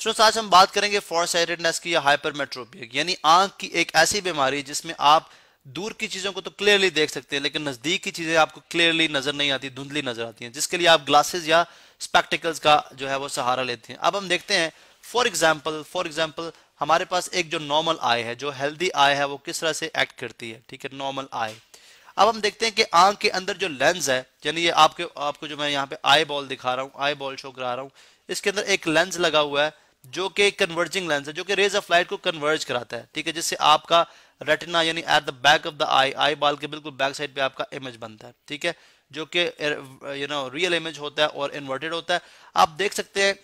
students आज हम बात करेंगे फॉरसाइटेडनेस की या हाइपरमेट्रोपिक यानी आंख की एक ऐसी बीमारी जिसमें आप दूर की चीजों को तो क्लियरली देख सकते हैं लेकिन नजदीक की चीजें आपको क्लियरली नजर नहीं आती धुंधली नजर आती हैं जिसके लिए आप ग्लासेस या स्पेक्टिकल्स का जो है वो सहारा लेते हैं अब हम देखते हैं फॉर एग्जाम्पल फॉर एग्जाम्पल हमारे पास एक जो नॉर्मल आय है जो हेल्दी आय है वो किस तरह से एक्ट करती है ठीक है नॉर्मल आय अब हम देखते हैं कि आंख के अंदर जो लेंस है यानी ये आपके आपको जो मैं यहाँ पे आई बॉल दिखा रहा हूँ आई बॉल शो करा रहा हूँ इसके अंदर एक लेंस लगा हुआ है जो कि कन्वर्जिंग लेंस है जो कि रेज ऑफ लाइट को कन्वर्ज कराता है ठीक है जिससे आपका रेटिना यानी at the back of the eye eyeball के बिल्कुल बैक साइड पे आपका इमेज बनता है ठीक है जो कि यू नो रियल इमेज होता है और इन्वर्टेड होता है आप देख सकते हैं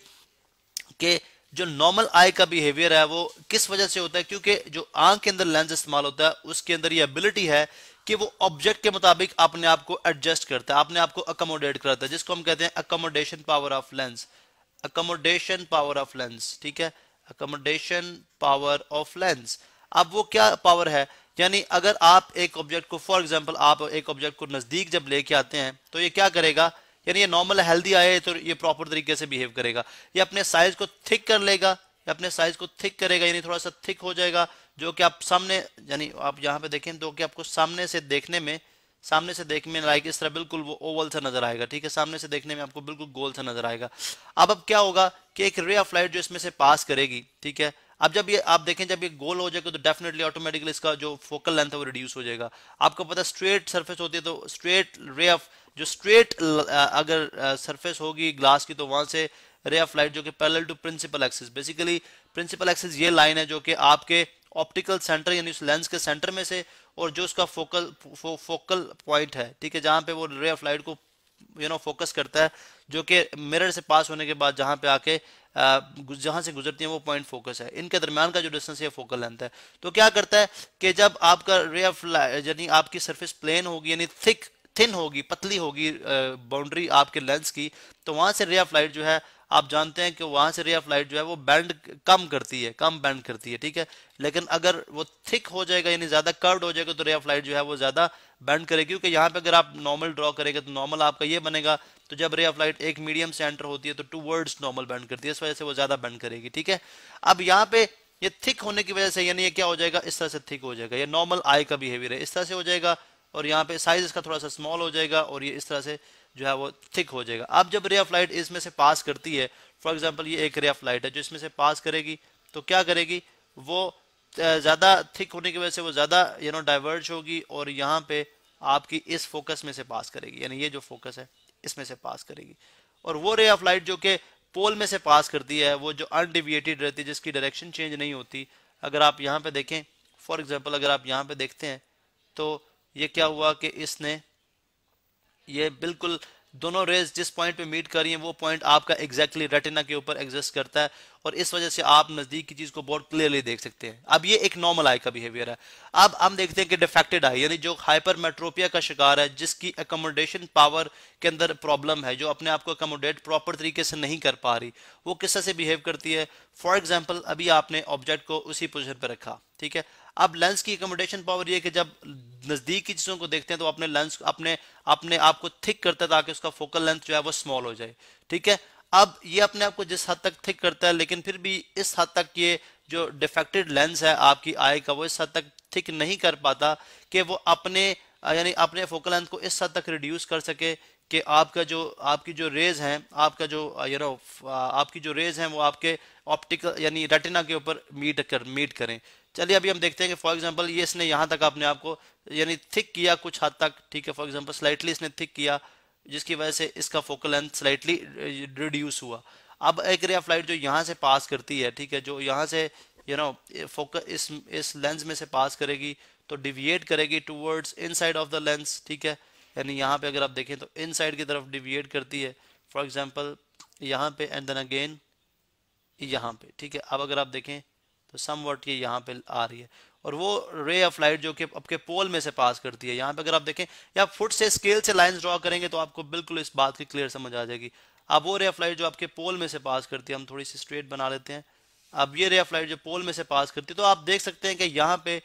कि जो नॉर्मल आई का बिहेवियर है वो किस वजह से होता है क्योंकि जो आंख के अंदर लेंस इस्तेमाल होता है उसके अंदर ये एबिलिटी है कि वो ऑब्जेक्ट के मुताबिक अपने आप को एडजस्ट करता है अपने आप को अकोमोडेट करता है जिसको हम कहते हैं accommodation power of lens accommodation power of lens ठीक है अकोमोडेशन पावर ऑफ लेंस अब वो क्या पावर है यानी अगर आप एक ऑब्जेक्ट को फॉर एग्जाम्पल आप एक ऑब्जेक्ट को नजदीक जब लेके आते हैं तो ये क्या करेगा यानी ये नॉर्मल हेल्दी आए तो ये प्रॉपर तरीके से बिहेव करेगा ये अपने साइज को थिक कर लेगा ये अपने साइज को थिक करेगा यानी थोड़ा सा थिक हो जाएगा जो कि आप सामने यानी आप यहाँ पे देखें तो कि आपको सामने से देखने में सामने से देखने में लाइक इस तरह बिल्कुल वो ओवल सा नजर आएगा ठीक है सामने से देखने में आपको बिल्कुल गोल सा नजर आएगा अब अब क्या होगा कि एक रे ऑफ लाइट जो इसमें से पास करेगी ठीक है अब जब ये आप देखें जब ये गोल हो जाएगा तो डेफिनेटली ऑटोमेटिकली इसका जो फोकल लेंथ है वो रिड्यूस हो जाएगा आपको पता स्ट्रेट सर्फेस होती है तो स्ट्रेट रे ऑफ जो स्ट्रेट अगर सर्फेस होगी ग्लास की तो वहां से रे ऑफ लाइट जो कि parallel to principal axis basically principal axis ये लाइन है जो कि आपके ऑप्टिकल सेंटर यानी उस लेंस के सेंटर में से और जो उसका फोकल फो, फोकल पॉइंट है ठीक है जहाँ पे वो रे ऑफ लाइट को यू नो फोकस करता है जो कि मिरर से पास होने के बाद जहाँ पे आके जहाँ से गुजरती है वो पॉइंट फोकस है इनके दरमियान का जो डिस्टेंस है फोकल लेंथ है तो क्या करता है कि जब आपका रे ऑफ लाइट यानी आपकी सर्फिस प्लेन होगी यानी थिक थिन होगी पतली होगी बाउंड्री आपके लेंस की तो वहां से रे ऑफ लाइट जो है आप जानते हैं कि वहां से रे ऑफ लाइट जो है वो बैंड कम करती है कम बैंड करती है ठीक है लेकिन अगर वो थिक हो जाएगा यानी ज्यादा कर्ड हो जाएगा तो रे ऑफ लाइट जो है वो ज्यादा बैंड करेगी क्योंकि यहाँ पे अगर आप नॉर्मल ड्रॉ करेंगे तो नॉर्मल आपका ये बनेगा तो जब रे ऑफ लाइट एक मीडियम से एंटर होती है तो टू वर्ड्स नॉर्मल बैंड करती है इस वजह से वो ज्यादा बैंड करेगी ठीक है अब यहाँ पे ये थिक होने की वजह से यानी ये क्या हो जाएगा इस तरह से थिक हो जाएगा ये नॉर्मल आई का बिहेवियर है इस तरह से हो जाएगा और यहाँ पे साइज इसका थोड़ा सा स्मॉल हो जाएगा और ये इस तरह से जो है वो थिक हो जाएगा अब जब रे ऑफ लाइट इसमें से पास करती है फॉर एग्जाम्पल ये एक रे ऑफ लाइट है जो इसमें से पास करेगी तो क्या करेगी वो ज़्यादा थिक होने की वजह से वो ज़्यादा यू नो डाइवर्ज होगी और यहाँ पे आपकी इस फोकस में से पास करेगी यानी ये जो फोकस है इसमें से पास करेगी और वो रे ऑफ लाइट जो कि पोल में से पास करती है वो जो अनडिविएटेड रहती है जिसकी डायरेक्शन चेंज नहीं होती अगर आप यहाँ पे देखें फॉर एग्जाम्पल अगर आप यहाँ पे देखते हैं तो ये क्या हुआ कि इसने ये बिल्कुल दोनों रेज जिस पॉइंट पे मीट रही है वो पॉइंट आपका एग्जैक्टली exactly रेटिना के ऊपर एग्जिस्ट करता है और इस वजह से आप नज़दीक की चीज़ को बहुत क्लियरली देख सकते हैं अब ये एक नॉर्मल आई का बिहेवियर है अब हम देखते हैं कि डिफेक्टेड आई यानी जो हाइपर मेट्रोपिया का शिकार है जिसकी अकोमोडेशन पावर के अंदर प्रॉब्लम है जो अपने आप को अकोमोडेट प्रॉपर तरीके से नहीं कर पा रही वो किस तरह से बिहेव करती है फॉर एग्जाम्पल अभी आपने ऑब्जेक्ट को उसी पोजिशन पर रखा ठीक है अब लेंस की अकोमोडेशन पावर ये कि जब नज़दीक की चीज़ों को देखते हैं तो अपने लेंस अपने अपने आप को थिक करता है ताकि उसका फोकल लेंथ जो है वो स्मॉल हो जाए ठीक है अब ये अपने आप को जिस हद तक थिक करता है लेकिन फिर भी इस हद तक ये जो डिफेक्टेड लेंस है आपकी आई का वो इस हद तक थिक नहीं कर पाता कि वो अपने यानी अपने फोकल लेंथ को इस हद तक रिड्यूस कर सके कि आपका जो आपकी जो रेज हैं आपका जो यू नो आपकी जो रेज हैं वो आपके ऑप्टिकल यानी रेटिना के ऊपर मीट कर मीट करें चलिए अभी हम देखते हैं कि फॉर एग्जांपल ये इसने यहाँ तक अपने आप को यानी थिक किया कुछ हद तक ठीक है फॉर एग्जांपल स्लाइटली इसने थिक किया जिसकी वजह से इसका focal length slightly reduce uh, हुआ अब एक ऑफ लाइट जो यहाँ से पास करती है ठीक है जो यहाँ से यू नो फोकस इस इस लेंस में से पास करेगी तो डिविएट करेगी towards side of the lens ठीक है यानी यहाँ पे अगर आप देखें तो साइड की तरफ डिविएट करती है फॉर एग्जाम्पल यहाँ पे एंड देन अगेन यहाँ पे ठीक है अब अगर आप देखें तो सम वर्ट ये यहाँ पे आ रही है और वो रे ऑफ लाइट जो कि आपके पोल में से पास करती है यहाँ पे अगर आप देखें या फुट से स्केल से लाइन्स ड्रॉ करेंगे तो आपको बिल्कुल इस बात की क्लियर समझ आ जाएगी अब वो रे ऑफ लाइट जो आपके पोल में से पास करती है हम थोड़ी सी स्ट्रेट बना लेते हैं अब ये रे ऑफ लाइट जो पोल में से पास करती है तो आप देख सकते हैं कि यहाँ पे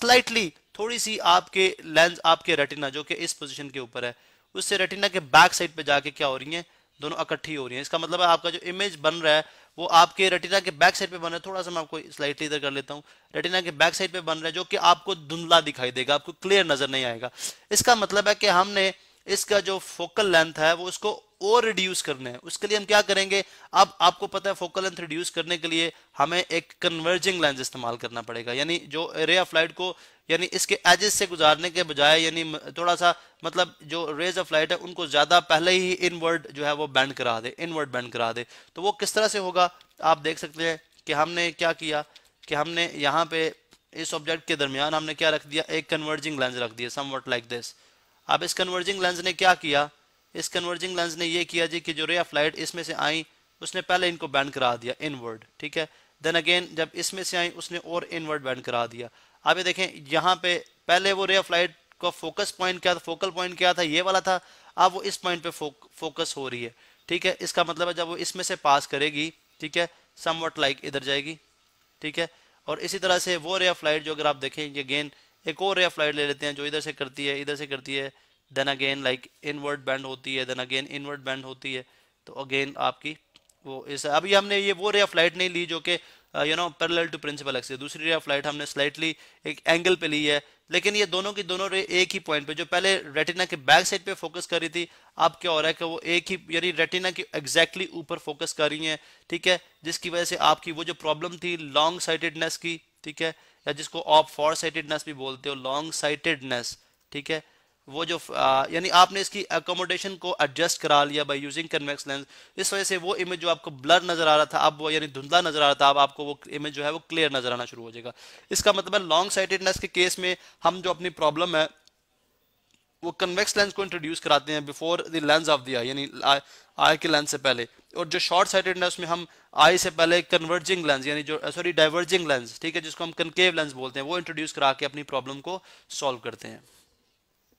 स्लाइटली थोड़ी सी आपके लेंस आपके रेटिना जो कि इस पोजिशन के ऊपर है उससे रेटिना के बैक साइड पे जाके क्या हो रही है दोनों इकट्ठी हो रही है इसका मतलब है आपका जो इमेज बन रहा है वो आपके रेटिना के बैक साइड पे बन रहा है थोड़ा सा मैं आपको स्लाइटली इधर कर लेता हूँ रेटिना के बैक साइड पे बन रहा है जो कि आपको धुंधला दिखाई देगा आपको क्लियर नजर नहीं आएगा इसका मतलब है कि हमने इसका जो फोकल लेंथ है वो इसको और रिड्यूस करने है उसके लिए हम क्या करेंगे अब आपको पता है फोकल लेंथ रिड्यूस करने के लिए हमें एक कन्वर्जिंग लेंस इस्तेमाल करना पड़ेगा यानी जो रे ऑफ लाइट को यानी इसके एजेस से गुजारने के बजाय यानी थोड़ा सा मतलब जो रेज ऑफ लाइट है उनको ज़्यादा पहले ही इनवर्ड जो है वो बैंड करा दे इनवर्ड बैंड करा दे तो वो किस तरह से होगा आप देख सकते हैं कि हमने क्या किया कि हमने यहाँ पे इस ऑब्जेक्ट के दरमियान हमने क्या रख दिया एक कन्वर्जिंग लेंस रख दिया सम लाइक दिस अब इस कन्वर्जिंग लेंस ने क्या किया इस कन्वर्जिंग लेंस ने ये किया जी कि जो रे ऑफ लाइट इसमें से आई उसने पहले इनको बैंड करा दिया इनवर्ड ठीक है देन अगेन जब इसमें से आई उसने और इनवर्ड बैंड करा दिया अब ये देखें यहाँ पे पहले वो रे ऑफ लाइट का फोकस पॉइंट क्या था फोकल पॉइंट क्या था ये वाला था अब वो इस पॉइंट पे फोक, फोकस हो रही है ठीक है इसका मतलब है जब वो इसमें से पास करेगी ठीक है समवट लाइक इधर जाएगी ठीक है और इसी तरह से वो रे ऑफ लाइट जो अगर आप देखें ये गेन एक और रे फ्लाइट लाइट ले लेते हैं जो इधर से करती है इधर से करती है then again like inward bend होती है देन अगेन इनवर्ड बैंड होती है तो अगेन आपकी वो इस अभी हमने ये वो रे फ्लाइट लाइट नहीं ली जो कि you know parallel to principal axis दूसरी रे फ्लाइट लाइट हमने स्लाइटली एक एंगल पे ली है लेकिन ये दोनों की दोनों रे एक ही पॉइंट पे जो पहले रेटिना के बैक साइड पे फोकस कर रही थी अब क्या हो रहा है कि वो एक ही यानी रेटिना के एग्जैक्टली ऊपर फोकस कर रही है ठीक है जिसकी वजह से आपकी वो जो प्रॉब्लम थी लॉन्ग साइटेडनेस की ठीक है या जिसको ऑफ फॉर साइटेडनेस भी बोलते हो लॉन्ग साइटेडनेस ठीक है वो जो यानी आपने इसकी अकोमोडेशन को एडजस्ट करा लिया बाय यूजिंग कन्वेक्स लेंस इस वजह से वो इमेज जो आपको ब्लर नजर आ रहा था अब वो यानी धुंधला नजर आ रहा था अब आपको वो इमेज जो है वो क्लियर नजर आना शुरू हो जाएगा इसका मतलब है लॉन्ग साइटेडनेस के केस में हम जो अपनी प्रॉब्लम है वो कन्वेक्स लेंस को इंट्रोड्यूस कराते हैं before the lens of the eye यानी आई के लेंस से पहले और जो शॉर्ट साइटेड है उसमें हम आई से पहले कन्वर्जिंग लेंस यानी जो सॉरी डाइवर्जिंग लेंस ठीक है जिसको हम कनकेव लेंस बोलते हैं वो इंट्रोड्यूस करा के अपनी प्रॉब्लम को सॉल्व करते हैं